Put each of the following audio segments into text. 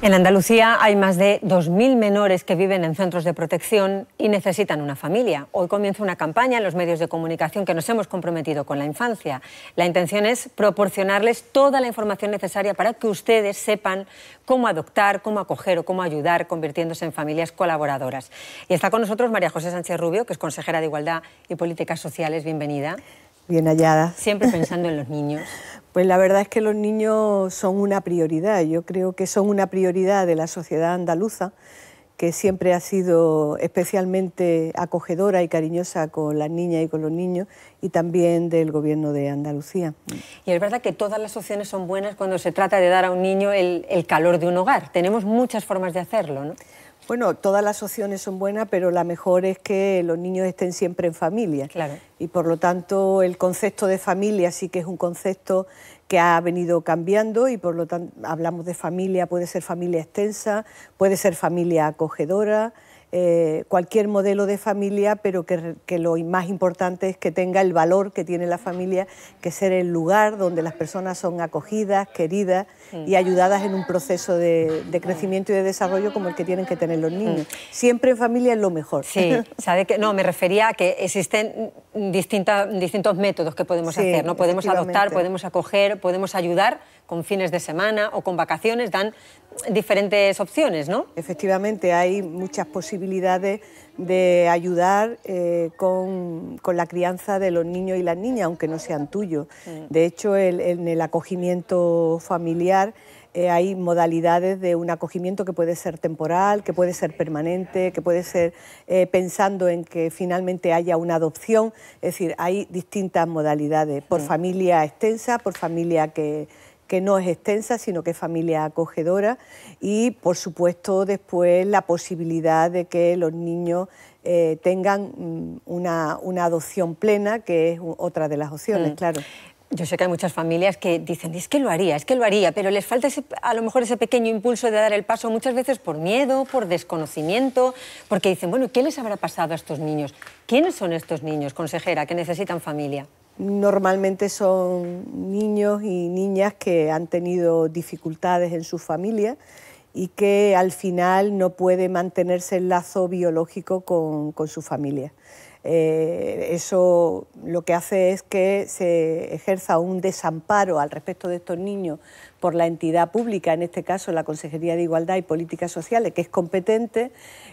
En Andalucía hay más de 2.000 menores que viven en centros de protección y necesitan una familia. Hoy comienza una campaña en los medios de comunicación que nos hemos comprometido con la infancia. La intención es proporcionarles toda la información necesaria para que ustedes sepan cómo adoptar, cómo acoger o cómo ayudar, convirtiéndose en familias colaboradoras. Y está con nosotros María José Sánchez Rubio, que es consejera de Igualdad y Políticas Sociales. Bienvenida. Bien hallada. Siempre pensando en los niños. Pues la verdad es que los niños son una prioridad. Yo creo que son una prioridad de la sociedad andaluza, que siempre ha sido especialmente acogedora y cariñosa con las niñas y con los niños, y también del Gobierno de Andalucía. Y es verdad que todas las opciones son buenas cuando se trata de dar a un niño el, calor de un hogar. Tenemos muchas formas de hacerlo, ¿no? Bueno, todas las opciones son buenas, pero la mejor es que los niños estén siempre en familia. Claro. Y por lo tanto, el concepto de familia sí que es un concepto que ha venido cambiando y por lo tanto hablamos de familia, puede ser familia extensa, puede ser familia acogedora, eh, cualquier modelo de familia, pero que, lo más importante es que tenga el valor que tiene la familia, que ser el lugar donde las personas son acogidas, queridas mm. y ayudadas en un proceso de, crecimiento y de desarrollo como el que tienen que tener los niños. Mm. Siempre en familia es lo mejor. Sí, sabe que no, me refería a que existen distintos métodos que podemos hacer, ¿no? Podemos adoptar, podemos acoger, podemos ayudar con fines de semana o con vacaciones, dan diferentes opciones, ¿no? Efectivamente, hay muchas posibilidades de ayudar eh, con, la crianza de los niños y las niñas, aunque no sean tuyos. Mm. De hecho, en el acogimiento familiar eh, hay modalidades de un acogimiento que puede ser temporal, que puede ser permanente, que puede ser eh, pensando en que finalmente haya una adopción. Es decir, hay distintas modalidades, por mm. familia extensa, por familia que que no es extensa, sino que es familia acogedora y, por supuesto, después la posibilidad de que los niños eh, tengan mm, una, adopción plena, que es otra de las opciones, mm. claro. Yo sé que hay muchas familias que dicen, es que lo haría, es que lo haría, pero les falta a lo mejor ese pequeño impulso de dar el paso muchas veces por miedo, por desconocimiento, porque dicen, bueno, ¿qué les habrá pasado a estos niños? ¿Quiénes son estos niños, consejera, que necesitan familia? Normalmente son niños y niñas que han tenido dificultades en su familia y que al final no puede mantenerse el lazo biológico con, su familia. Eh, eso lo que hace es que se ejerza un desamparo al respecto de estos niños por la entidad pública, en este caso la Consejería de Igualdad y Políticas Sociales, que es competente,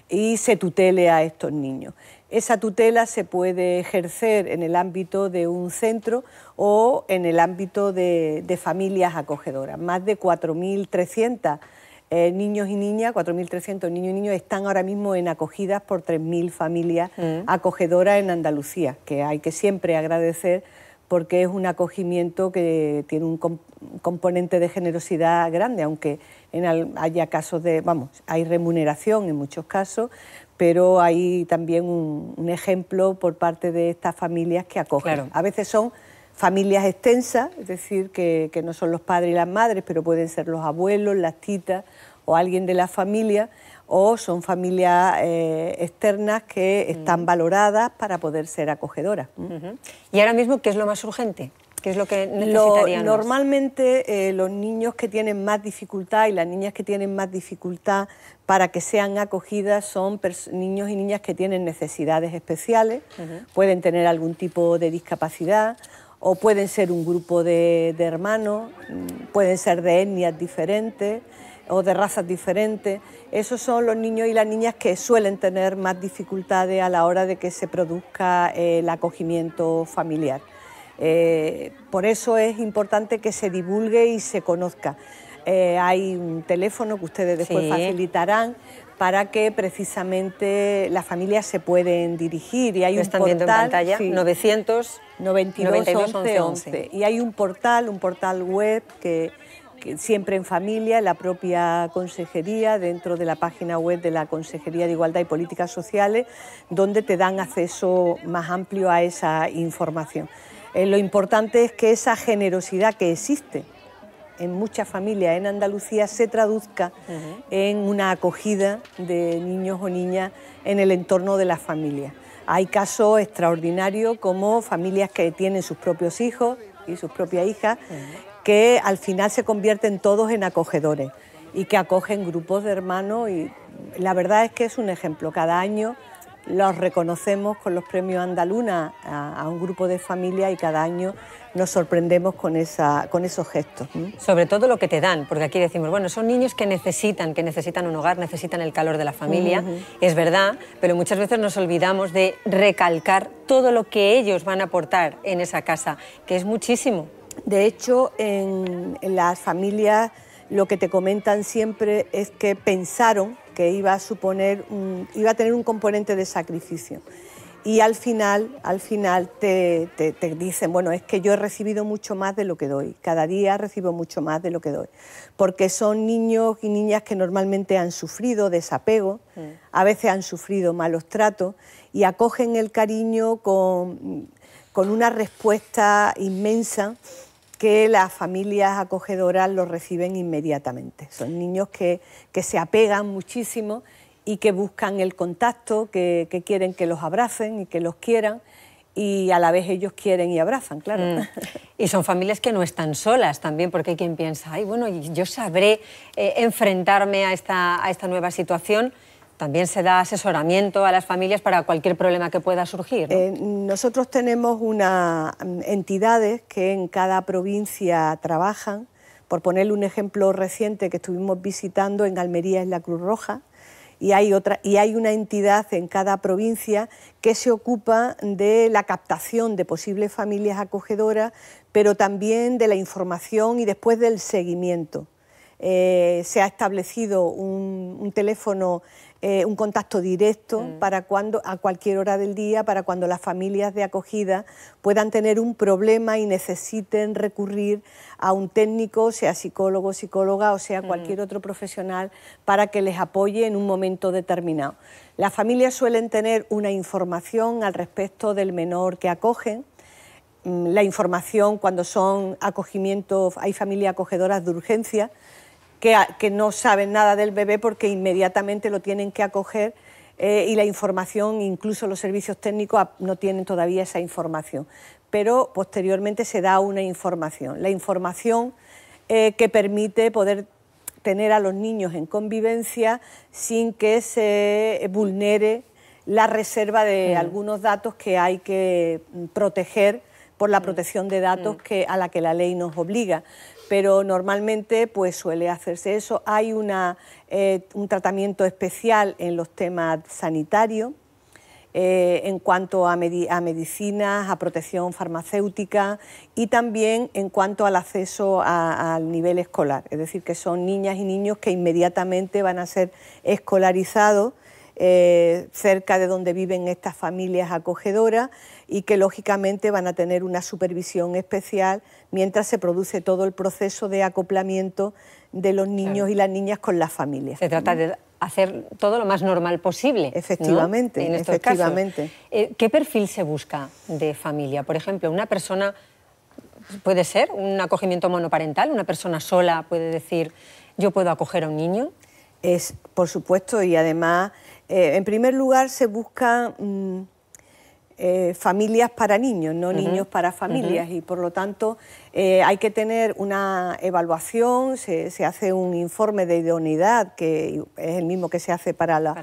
y se tutele a estos niños esa tutela se puede ejercer en el ámbito de un centro o en el ámbito de, familias acogedoras. Más de 4.300 eh, niños y niñas, 4.300 niños y niños están ahora mismo en acogidas por 3.000 familias mm. acogedoras en Andalucía, que hay que siempre agradecer porque es un acogimiento que tiene un componente de generosidad grande, aunque en haya casos de, vamos, hay remuneración en muchos casos, pero hay también un, ejemplo por parte de estas familias que acogen. A veces son familias extensas, es decir, que, no son los padres y las madres, pero pueden ser los abuelos, las titas o alguien de la familia, o son familias eh, externas que están mm. valoradas para poder ser acogedoras. ¿Y ahora mismo qué es lo más urgente? lo que normalmente eh, los niños que tienen más dificultad y las niñas que tienen más dificultad para que sean acogidas son niños y niñas que tienen necesidades especiales, pueden tener algún tipo de discapacidad o pueden ser un grupo de, de hermanos, mm, pueden ser de etnias diferentes o de razas diferentes. Esos son los niños y las niñas que suelen tener más dificultades a la hora de que se produzca el acogimiento familiar. Eh, por eso es importante que se divulgue y se conozca. Eh, hay un teléfono que ustedes después facilitarán para que precisamente las familias se pueden dirigir y hay un están portal, viendo en pantalla y hay un portal, un portal web que, que siempre en familia, la propia consejería, dentro de la página web de la Consejería de Igualdad y Políticas Sociales, donde te dan acceso más amplio a esa información. Eh, lo importante es que esa generosidad que existe en muchas familias en Andalucía se traduzca en una acogida de niños o niñas en el entorno de las familias. Hay casos extraordinarios como familias que tienen sus propios hijos y sus propias hijas, que al final se convierten todos en acogedores y que acogen grupos de hermanos y la verdad es que es un ejemplo. Cada año los reconocemos con los premios Andaluna a, un grupo de familia y cada año nos sorprendemos con, esa, con esos gestos. Sobre todo lo que te dan, porque aquí decimos, bueno, son niños que necesitan, que necesitan un hogar, necesitan el calor de la familia, es verdad, pero muchas veces nos olvidamos de recalcar todo lo que ellos van a aportar en esa casa, que es muchísimo. De hecho, en las familias lo que te comentan siempre es que pensaron que iba a suponer, iba a tener un componente de sacrificio. Y al final, al final te, dicen, bueno, es que yo he recibido mucho más de lo que doy, cada día recibo mucho más de lo que doy, porque son niños y niñas que normalmente han sufrido desapego, mm. a veces han sufrido malos tratos y acogen el cariño con, con una respuesta inmensa que las familias acogedoras los reciben inmediatamente. Son niños que, se apegan muchísimo y que buscan el contacto, que, quieren que los abracen y que los quieran. Y a la vez ellos quieren y abrazan, claro. Mm. Y son familias que no están solas también, porque hay quien piensa, ay, bueno, yo sabré eh, enfrentarme a esta, a esta nueva situación también se da asesoramiento a las familias para cualquier problema que pueda surgir. Eh, nosotros tenemos unas mm, entidades que en cada provincia trabajan. Por ponerle un ejemplo reciente que estuvimos visitando en Almería es la Cruz Roja y hay otra y hay una entidad en cada provincia que se ocupa de la captación de posibles familias acogedoras, pero también de la información y después del seguimiento. Eh, se ha establecido un teléfono eh, un contacto directo mm. para cuando, a cualquier hora del día, para cuando las familias de acogida puedan tener un problema y necesiten recurrir a un técnico, sea psicólogo, psicóloga o sea mm. cualquier otro profesional, para que les apoye en un momento determinado. Las familias suelen tener una información al respecto del menor que acogen mm, la información cuando son acogimientos, hay familias acogedoras de urgencia, que, no saben nada del bebé porque inmediatamente lo tienen que acoger eh, y la información, incluso los servicios técnicos, no tienen todavía esa información. Pero posteriormente se da una información. La información eh, que permite poder tener a los niños en convivencia sin que se vulnere la reserva de algunos datos que hay que mm, proteger por la mm. protección de datos mm. que, a la que la ley nos obliga. Pero normalmente pues, suele hacerse eso. Hay eh, un tratamiento especial en los temas sanitarios, eh, en cuanto a, a medicinas, a protección farmacéutica y también en cuanto al acceso al nivel escolar. Es decir, que son niñas y niños que inmediatamente van a ser escolarizados eh, cerca de donde viven estas familias acogedoras y que lógicamente van a tener una supervisión especial mientras se produce todo el proceso de acoplamiento de los niños y las niñas con las familias. Se trata de hacer todo lo más normal posible. Efectivamente, en eh, ¿Qué perfil se busca de familia? Por ejemplo, una persona puede ser un acogimiento monoparental, una persona sola puede decir yo puedo acoger a un niño. Es, por supuesto, y además, eh, en primer lugar se busca... Mm, eh, familias para niños, no niños para familias. Y por lo tanto eh, hay que tener una evaluación, se, hace un informe de idoneidad, que es el mismo que se hace para, las,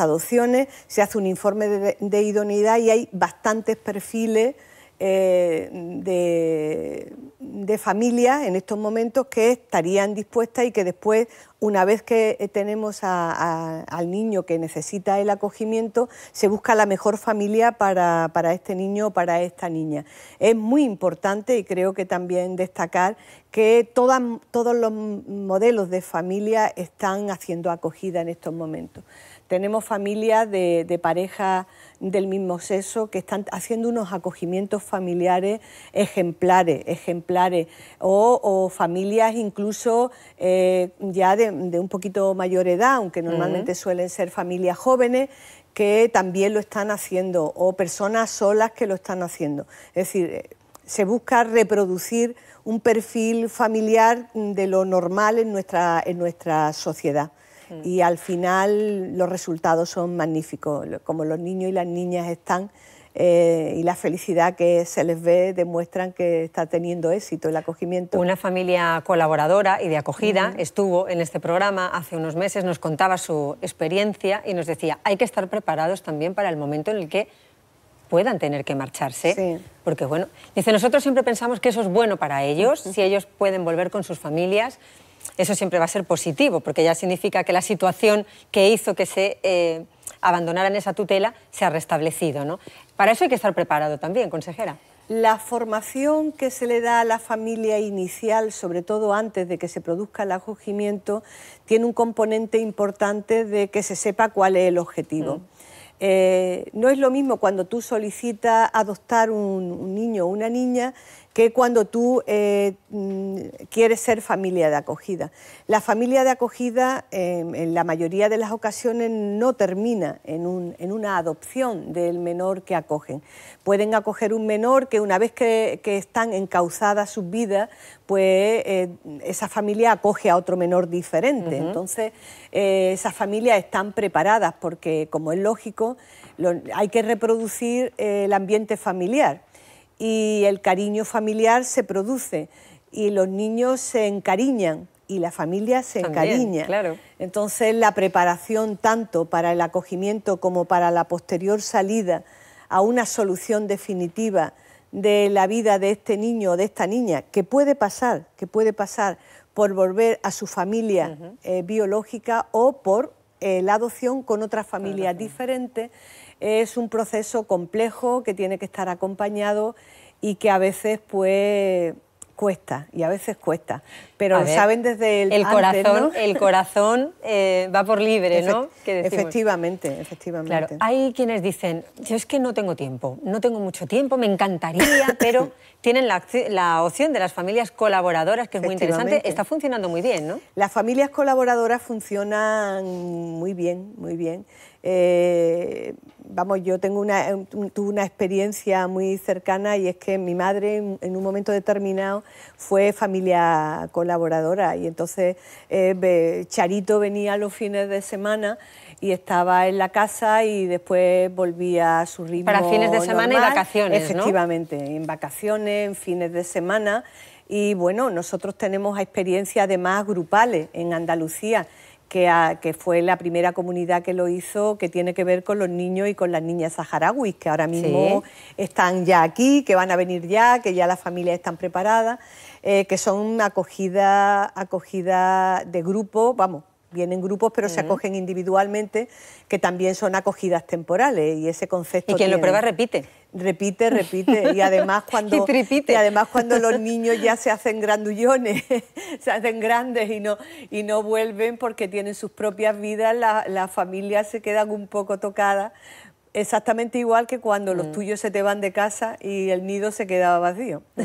adopciones. se hace un informe de, idoneidad y hay bastantes perfiles eh, de, de familias en estos momentos que estarían dispuestas y que después, una vez que tenemos al niño que necesita el acogimiento, se busca la mejor familia para, este niño o para esta niña. Es muy importante y creo que también destacar que todos los modelos de familia están haciendo acogida en estos momentos. Tenemos familias de, parejas del mismo sexo que están haciendo unos acogimientos familiares ejemplares, ejemplares, o, familias incluso eh, ya de, un poquito mayor edad, aunque normalmente suelen ser familias jóvenes, que también lo están haciendo, o personas solas que lo están haciendo. Es decir, eh, se busca reproducir un perfil familiar de lo normal en nuestra sociedad y al final los resultados son magníficos. Como los niños y las niñas están eh, y la felicidad que se les ve demuestran que está teniendo éxito el acogimiento. Una familia colaboradora y de acogida estuvo en este programa hace unos meses, nos contaba su experiencia y nos decía, hay que estar preparados también para el momento en el que puedan tener que marcharse. Porque bueno, dice, nosotros siempre pensamos que eso es bueno para ellos, si ellos pueden volver con sus familias eso siempre va a ser positivo, porque ya significa que la situación que hizo que se eh, abandonaran esa tutela se ha restablecido. ¿no? Para eso hay que estar preparado también, consejera. La formación que se le da a la familia inicial, sobre todo antes de que se produzca el acogimiento, tiene un componente importante de que se sepa cuál es el objetivo. Mm. Eh, no es lo mismo cuando tú solicitas adoptar un niño o una niña que cuando tú eh, mm, quieres ser familia de acogida. La familia de acogida em, en la mayoría de las ocasiones no termina en, una adopción del menor que acogen. Pueden acoger un menor que una vez que, están encauzadas sus vidas, pues eh, esa familia acoge a otro menor diferente. Entonces, eh, esas familias están preparadas porque, como es lógico, hay que reproducir el ambiente familiar y el cariño familiar se produce y los niños se encariñan y la familia se encariña. Entonces la preparación tanto para el acogimiento como para la posterior salida a una solución definitiva de la vida de este niño o de esta niña, que puede pasar, que puede pasar por volver a su familia eh, biológica o por eh, la adopción con otra familia diferentes... diferente es un proceso complejo que tiene que estar acompañado y que a veces pues cuesta y a veces cuesta, pero saben desde el, corazón, el corazón eh, va por libre, ¿no? Efectivamente, efectivamente. hay quienes dicen, yo es que no tengo tiempo, no tengo mucho tiempo, me encantaría, pero tienen la, opción de las familias colaboradoras, que es muy interesante, está funcionando muy bien, ¿no? Las familias colaboradoras funcionan muy bien, muy bien. Eh, vamos, yo tengo una, tuve una experiencia muy cercana y es que mi madre en un momento determinado fue familia colaboradora y entonces eh, Charito venía los fines de semana y estaba en la casa y después volvía a su ritmo. Para fines de semana y vacaciones. Efectivamente, en vacaciones, en fines de semana. Y bueno, nosotros tenemos experiencias además grupales en Andalucía que, fue la primera comunidad que lo hizo, que tiene que ver con los niños y con las niñas saharauis, que ahora mismo están ya aquí, que van a venir ya, que ya las familias están preparadas, eh, que son acogida, acogida de grupo, vamos, vienen grupos, pero se acogen individualmente, que también son acogidas temporales y ese concepto. Y quien lo prueba repite repite, repite. Y además cuando, además cuando los niños ya se hacen grandullones, se hacen grandes y no, y no vuelven porque tienen sus propias vidas, las la familias se quedan un poco tocadas. Exactamente igual que cuando los mm. tuyos se te van de casa y el nido se quedaba vacío. Mm.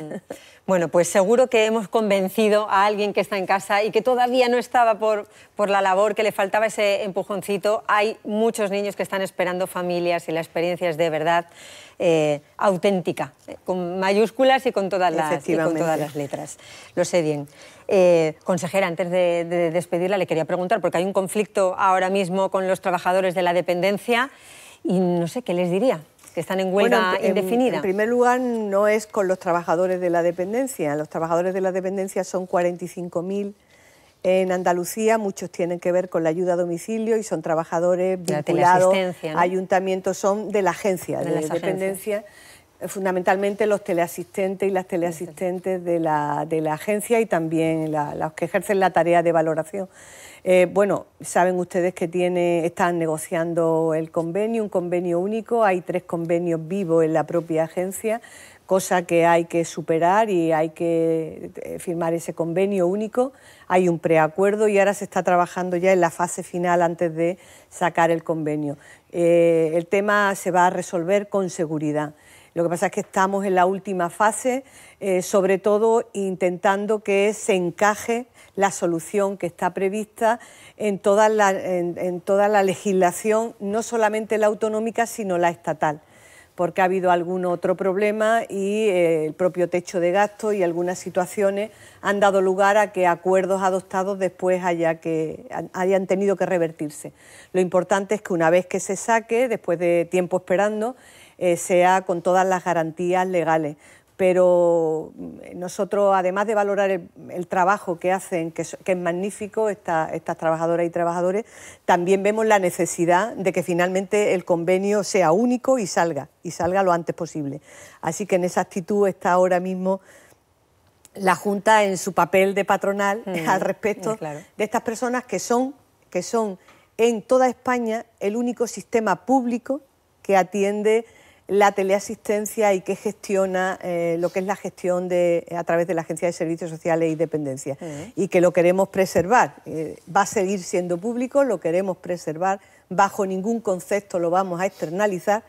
Bueno, pues seguro que hemos convencido a alguien que está en casa y que todavía no estaba por, la labor, que le faltaba ese empujoncito. Hay muchos niños que están esperando familias y la experiencia es de verdad eh, auténtica, eh, con mayúsculas y con todas las, todas las letras. Lo sé bien. Eh, consejera, antes de, despedirla, le quería preguntar, porque hay un conflicto ahora mismo con los trabajadores de la dependencia y no sé qué les diría que están en huelga indefinida. En primer lugar, no es con los trabajadores de la dependencia. Los trabajadores de la dependencia son 45.000 en Andalucía, muchos tienen que ver con la ayuda a domicilio y son trabajadores vinculados a ayuntamientos, son de la agencia de, la dependencia. Eh, fundamentalmente los teleasistentes y las teleasistentes de la, de la agencia y también los que ejercen la tarea de valoración. Eh, bueno, saben ustedes que tiene, están negociando el convenio, un convenio único, hay tres convenios vivos en la propia agencia, cosa que hay que superar y hay que eh, firmar ese convenio único. Hay un preacuerdo y ahora se está trabajando ya en la fase final antes de sacar el convenio. el tema se va a resolver con seguridad. Lo que pasa es que estamos en la última fase, eh, sobre todo intentando que se encaje la solución que está prevista en toda la, en, toda la legislación, no solamente la autonómica, sino la estatal porque ha habido algún otro problema y eh, el propio techo de gasto y algunas situaciones han dado lugar a que acuerdos adoptados después haya que, hayan tenido que revertirse. Lo importante es que una vez que se saque, después de tiempo esperando, eh, sea con todas las garantías legales. Pero mm, nosotros, además de valorar el, trabajo que hacen, que, es magnífico, estas trabajadoras y trabajadores, también vemos la necesidad de que finalmente el convenio sea único y salga, y salga lo antes posible. Así que en esa actitud está ahora mismo la Junta en su papel de patronal mm, al respecto mm, de estas personas que son, que son en toda España el único sistema público que atiende la teleasistencia y que gestiona eh, lo que es la gestión de, a través de la Agencia de Servicios Sociales y Dependencia. Y que lo queremos preservar. Eh, va a seguir siendo público, lo queremos preservar, bajo ningún concepto lo vamos a externalizar.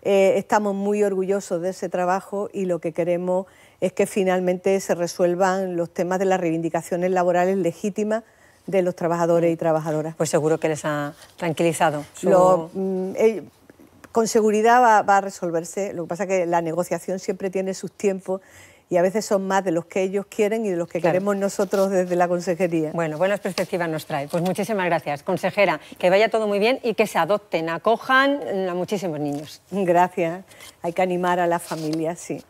Eh, estamos muy orgullosos de ese trabajo y lo que queremos es que finalmente se resuelvan los temas de las reivindicaciones laborales legítimas de los trabajadores y trabajadoras. Pues seguro que les ha tranquilizado. Mm, con seguridad va, a resolverse. Lo que pasa es que la negociación siempre tiene sus tiempos y a veces son más de los que ellos quieren y de los que queremos nosotros desde la consejería. Bueno, buenas perspectivas nos trae. Pues muchísimas gracias, consejera. Que vaya todo muy bien y que se adopten, acojan a muchísimos niños. Gracias. Hay que animar a las familias, sí.